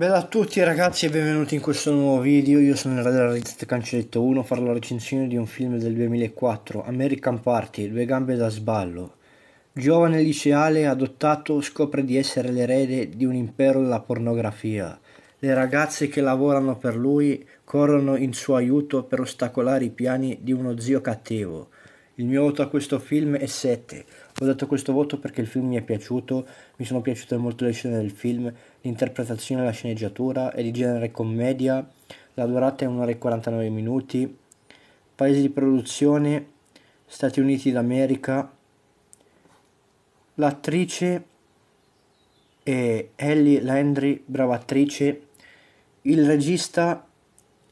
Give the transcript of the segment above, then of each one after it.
Bella a tutti ragazzi e benvenuti in questo nuovo video, io sono il re della rivista Cancelletto 1 a fare la recensione di un film del 2004, American Party, Due gambe da sballo. Giovane liceale adottato scopre di essere l'erede di un impero della pornografia. Le ragazze che lavorano per lui corrono in suo aiuto per ostacolare i piani di uno zio cattivo. Il mio voto a questo film è 7. Ho dato questo voto perché il film mi è piaciuto, mi sono piaciute molto le scene del film, l'interpretazione la sceneggiatura, è di genere commedia, la durata è 1 ora e 49 minuti, paese di produzione Stati Uniti d'America, l'attrice è Ellie Landry, brava attrice, il regista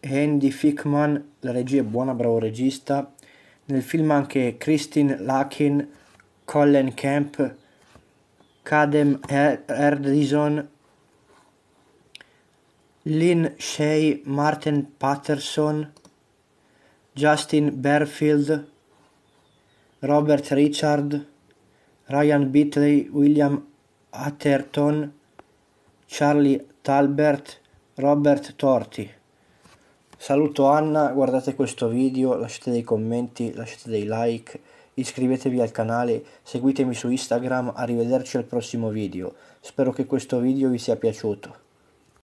è Andy Fickman, la regia è buona, bravo regista, nel film anche Christine Larkin, Colleen Camp, Kadem er-, Erdison, Lynn Shea, Martin Patterson, Justin Berfield, Robert Richard, Ryan Beatley, William Atherton, Charlie Talbert, Robert Torti. Saluto Anna, guardate questo video, lasciate dei commenti, lasciate dei like, iscrivetevi al canale, seguitemi su Instagram, arrivederci al prossimo video. Spero che questo video vi sia piaciuto.